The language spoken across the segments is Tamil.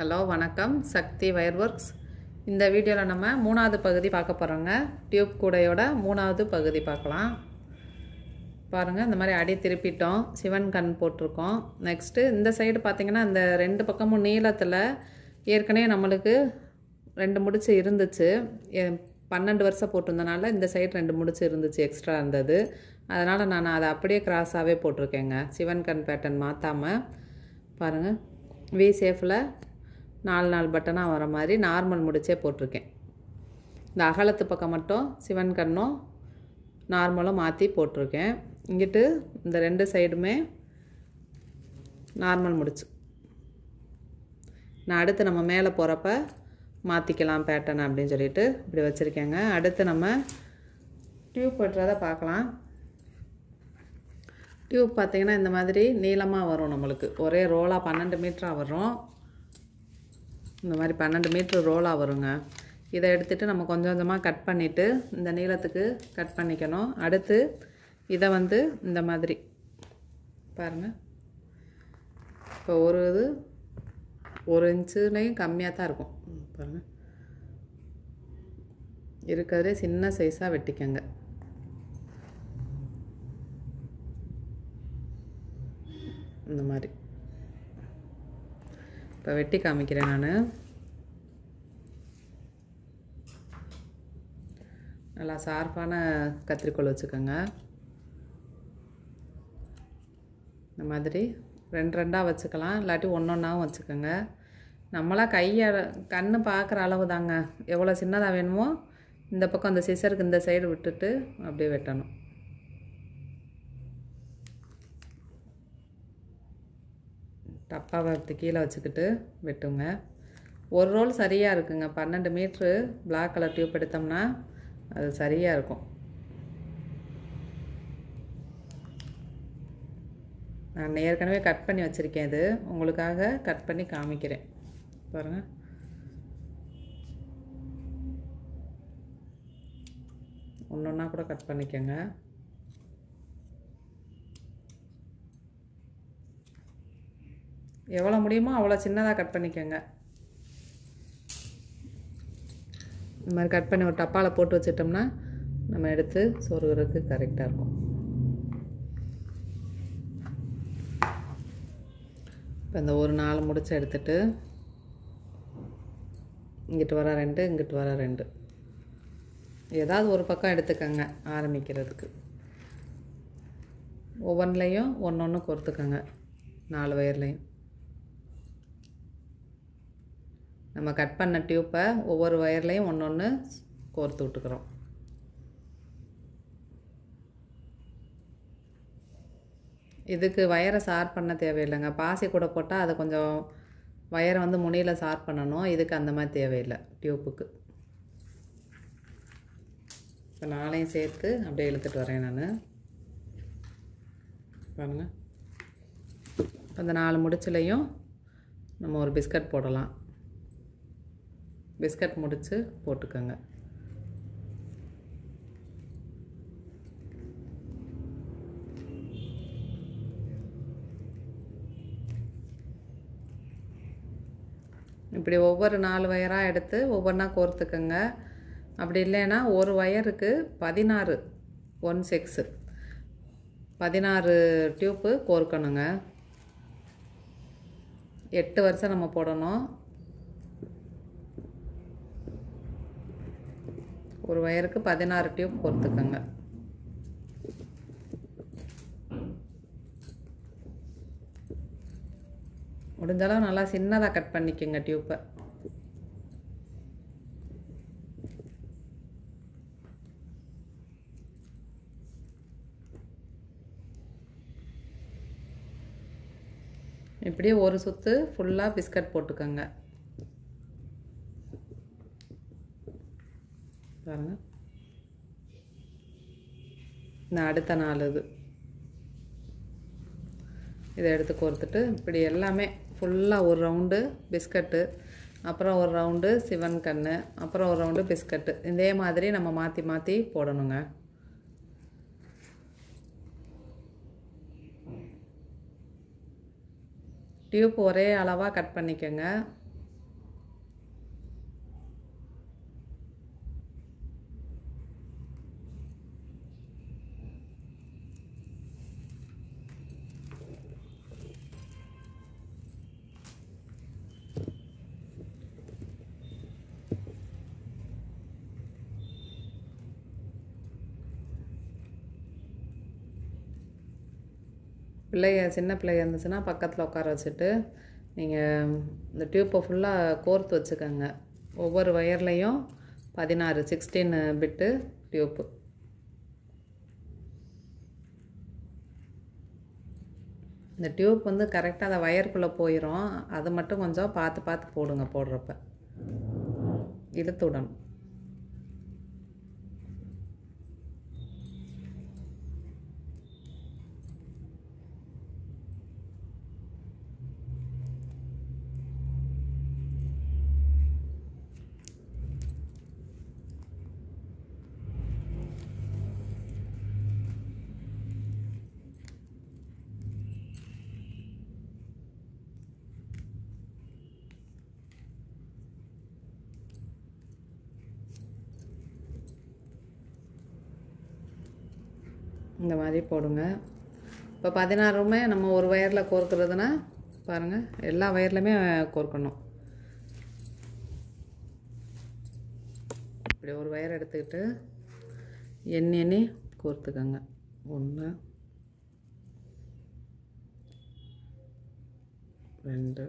ஹலோ வணக்கம் சக்தி வயர் ஒர்க்ஸ் இந்த வீடியோவில் நம்ம மூணாவது பகுதி பார்க்க போகிறோங்க டியூப் கூடையோட மூணாவது பகுதி பார்க்கலாம் பாருங்கள் இந்த மாதிரி அடி திருப்பிட்டோம் சிவன் கண் போட்டிருக்கோம் நெக்ஸ்ட்டு இந்த சைடு பார்த்திங்கன்னா இந்த ரெண்டு பக்கமும் நீளத்தில் ஏற்கனவே நம்மளுக்கு ரெண்டு முடிச்சு இருந்துச்சு பன்னெண்டு வருஷம் போட்டிருந்தனால இந்த சைடு ரெண்டு முடிச்சு இருந்துச்சு எக்ஸ்ட்ரா இருந்தது அதனால் நான் அதை அப்படியே கிராஸாகவே போட்டிருக்கேங்க சிவன் கண் பேட்டர்ன் மாற்றாமல் பாருங்கள் வி சேஃபில் நாலு நாலு பட்டனாக வர மாதிரி நார்மல் முடிச்சே போட்டிருக்கேன் இந்த அகலத்து பக்கம் மட்டும் சிவன் கண்ணும் நார்மலும் மாற்றி போட்டிருக்கேன் இங்கிட்டு இந்த ரெண்டு சைடுமே நார்மல் முடிச்சு நான் அடுத்து நம்ம மேலே போகிறப்ப மாற்றிக்கலாம் பேட்டன் அப்படின்னு சொல்லிட்டு இப்படி வச்சுருக்கேங்க அடுத்து நம்ம டியூப் வெட்டுறதை பார்க்கலாம் டியூப் பார்த்திங்கன்னா இந்த மாதிரி நீளமாக வரும் நம்மளுக்கு ஒரே ரோலாக பன்னெண்டு மீட்டராக வரும் இந்த மாதிரி பன்னெண்டு மீட்ரு ரோலாக வருங்க இதை எடுத்துகிட்டு நம்ம கொஞ்சம் கொஞ்சமாக கட் பண்ணிவிட்டு இந்த நீளத்துக்கு கட் பண்ணிக்கணும் அடுத்து இதை வந்து இந்த மாதிரி பாருங்கள் இப்போ ஒரு இது ஒரு இன்ச்சுனையும் கம்மியாக தான் இருக்கும் பாருங்கள் இருக்கிறதே சின்ன சைஸாக வெட்டிக்கங்க இந்த மாதிரி இப்போ வெட்டி காமிக்கிறேன் நான் நல்லா சார்பான கத்திரிக்கோள் வச்சுக்கோங்க இந்த மாதிரி ரெண்டு ரெண்டாக வச்சுக்கலாம் இல்லாட்டி ஒன்று ஒன்றாவும் வச்சுக்கோங்க நம்மளாக கையை கண் பார்க்குற அளவு தாங்க எவ்வளோ சின்னதாக வேணுமோ இந்த பக்கம் அந்த சிசருக்கு இந்த சைடு விட்டுட்டு அப்படியே வெட்டணும் டப்பாவை கீழே வச்சுக்கிட்டு வெட்டுங்க ஒரு ரோல் சரியாக இருக்குங்க பன்னெண்டு மீட்ரு பிளாக் கலர் டியூப் எடுத்தோம்னா அது சரியாக இருக்கும் நான் ஏற்கனவே கட் பண்ணி வச்சுருக்கேன் இது உங்களுக்காக கட் பண்ணி காமிக்கிறேன் பாருங்கள் ஒன்று ஒன்றா கூட கட் பண்ணிக்கோங்க எவ்வளோ முடியுமோ அவ்வளோ சின்னதாக கட் பண்ணிக்கோங்க இந்த மாதிரி கட் பண்ணி ஒரு டப்பாவில் போட்டு வச்சிட்டோம்னா நம்ம எடுத்து சொருகிறதுக்கு கரெக்டாக இருக்கும் இப்போ இந்த ஒரு நாள் முடிச்சு எடுத்துட்டு இங்கிட்டு வர ரெண்டு இங்கிட்டு வர ரெண்டு ஏதாவது ஒரு பக்கம் எடுத்துக்கோங்க ஆரம்பிக்கிறதுக்கு ஒவ்வொன்றிலையும் ஒன்று ஒன்று கொடுத்துக்கோங்க நாலு வயர்லேயும் நம்ம கட் பண்ண டியூப்பை ஒவ்வொரு ஒயர்லேயும் ஒன்று ஒன்று கோர்த்து விட்டுக்கிறோம் இதுக்கு வயரை சார் பண்ண தேவையில்லைங்க பாசி கூட போட்டால் அதை கொஞ்சம் வயரை வந்து முனியில் சார் பண்ணணும் இதுக்கு அந்த மாதிரி தேவையில்லை டியூப்புக்கு இப்போ நாளையும் சேர்த்து அப்படியே இழுத்துட்டு வரேன் நான் பாருங்கள் இப்போ அந்த நாலு முடிச்சுலையும் நம்ம ஒரு பிஸ்கட் போடலாம் பிஸ்கட் முடித்து போட்டுக்கோங்க இப்படி ஒவ்வொரு நாலு வயராக எடுத்து ஒவ்வொன்றா கோர்த்துக்கோங்க அப்படி இல்லைன்னா ஒரு வயருக்கு பதினாறு ஒன் சிக்ஸு பதினாறு டியூப்பு கோர்க்கணுங்க எட்டு வருஷம் நம்ம போடணும் ஒரு வயருக்கு பதினாறு டியூப் கொடுத்துக்கோங்க முடிஞ்சளவு நல்லா சின்னதாக கட் பண்ணிக்கோங்க டியூப்பை இப்படியே ஒரு சுற்று ஃபுல்லாக பிஸ்கட் போட்டுக்கோங்க இந்த அடுத்த நாள் இது இதை எடுத்து கோர்த்துட்டு இப்படி எல்லாமே ஃபுல்லாக ஒரு ரவுண்டு பிஸ்கட்டு அப்புறம் ஒரு ரவுண்டு சிவன் கன்று அப்புறம் ஒரு ரவுண்டு பிஸ்கட்டு இதே மாதிரி நம்ம மாற்றி மாற்றி போடணுங்க டியூப் ஒரே அளவாக கட் பண்ணிக்கோங்க பிள்ளைய சின்ன பிள்ளைய இருந்துச்சுன்னா பக்கத்தில் உட்கார வச்சுட்டு நீங்கள் இந்த டியூப்பை ஃபுல்லாக கோர்த்து வச்சுக்கோங்க ஒவ்வொரு ஒயர்லேயும் பதினாறு சிக்ஸ்டீன் பிட்டு டியூப்பு இந்த டியூப் வந்து கரெக்டாக அந்த ஒயருக்குள்ளே போயிடும் அது மட்டும் கொஞ்சம் பார்த்து பார்த்து போடுங்க போடுறப்ப இழுத்து விடணும் இந்த மாதிரி போடுங்க இப்போ பதினாறுமே நம்ம ஒரு ஒயரில் கோர்க்கிறதுனா பாருங்கள் எல்லா வயர்லையுமே கோர்க்கணும் இப்படி ஒரு வயர் எடுத்துக்கிட்டு எண்ணி எண்ணி கோர்த்துக்கோங்க ஒன்று ரெண்டு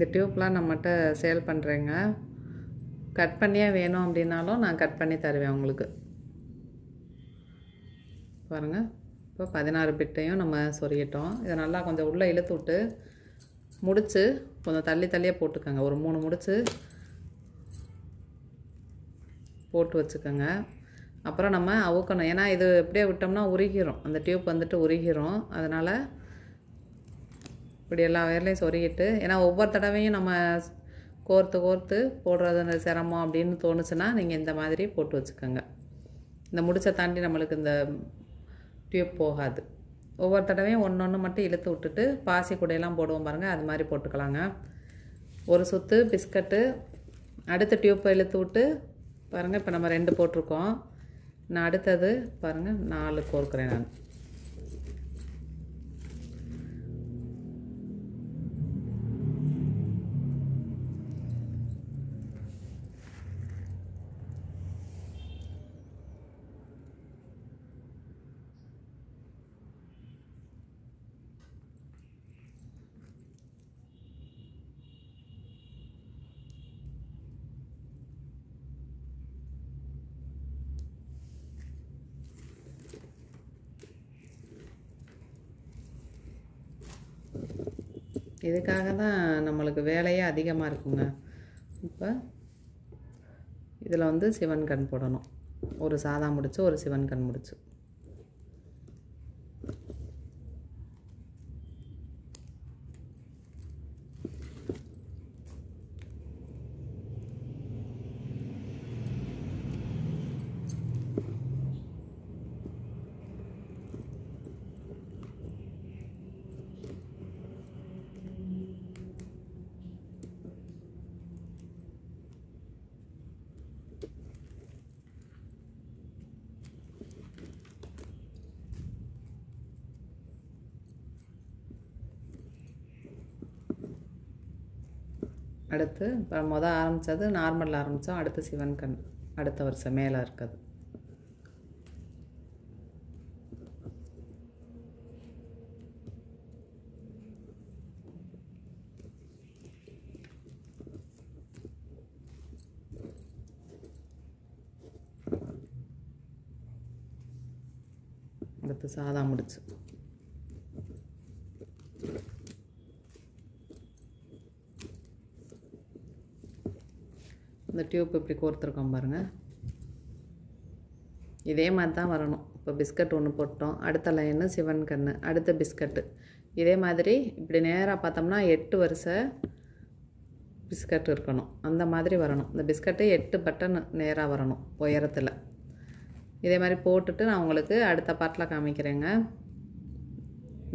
இந்த டியூப்லாம் நம்மகிட்ட சேல் பண்ணுறேங்க கட் பண்ணியே வேணும் அப்படின்னாலும் நான் கட் பண்ணி தருவேன் உங்களுக்கு பாருங்கள் இப்போ பதினாறு பிட்டையும் நம்ம சொல்லிட்டோம் இதை நல்லா கொஞ்சம் உள்ளே இழுத்து விட்டு முடித்து கொஞ்சம் தள்ளி தள்ளியே போட்டுக்கோங்க ஒரு மூணு முடிச்சு போட்டு வச்சுக்கோங்க அப்புறம் நம்ம அவுக்கணும் ஏன்னா இது எப்படியே விட்டோம்னா உருகிரும் அந்த டியூப் வந்துட்டு உருகிரும் அதனால் இப்படி எல்லா வயர்லையும் சொருகிட்டு ஏன்னா ஒவ்வொரு தடவையும் நம்ம கோர்த்து கோர்த்து போடுறது அந்த சிரமம் அப்படின்னு தோணுச்சுன்னா நீங்கள் இந்த மாதிரி போட்டு வச்சுக்கோங்க இந்த முடிச்சை தாண்டி நம்மளுக்கு இந்த டியூப் போகாது ஒவ்வொரு தடவையும் ஒன்று ஒன்று மட்டும் இழுத்து விட்டுட்டு பாசி குடையெல்லாம் போடுவோம் பாருங்கள் அது மாதிரி போட்டுக்கலாங்க ஒரு சுற்று பிஸ்கட்டு அடுத்த டியூப்பை இழுத்து விட்டு பாருங்கள் இப்போ நம்ம ரெண்டு போட்டிருக்கோம் நான் அடுத்தது பாருங்கள் நாலு கோர்க்குறேன் நான் இதுக்காக தான் நம்மளுக்கு வேலையே அதிகமாக இருக்குங்க இப்போ இதில் வந்து சிவன் கண் போடணும் ஒரு சாதா முடிச்சு ஒரு சிவன் கண் முடிச்சு அடுத்து இப்போ மொதல் ஆரம்பித்தது நார்மலில் ஆரம்பித்தோம் அடுத்து சிவன் கண் அடுத்த வருஷம் மேலே இருக்குது அடுத்து சாதா முடிச்சு இந்த டியூப் இப்படி கோர்த்துருக்கோம் பாருங்கள் இதே மாதிரி தான் வரணும் இப்போ பிஸ்கட் ஒன்று போட்டோம் அடுத்த லைனு சிவன் கண் அடுத்த பிஸ்கட்டு இதே மாதிரி இப்படி நேராக பார்த்தோம்னா எட்டு வரிசை பிஸ்கட் இருக்கணும் அந்த மாதிரி வரணும் இந்த பிஸ்கட்டு எட்டு பட்டன் நேராக வரணும் உயரத்தில் இதே மாதிரி போட்டுட்டு நான் உங்களுக்கு அடுத்த பாட்டில் காமிக்கிறேங்க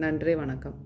நன்றி வணக்கம்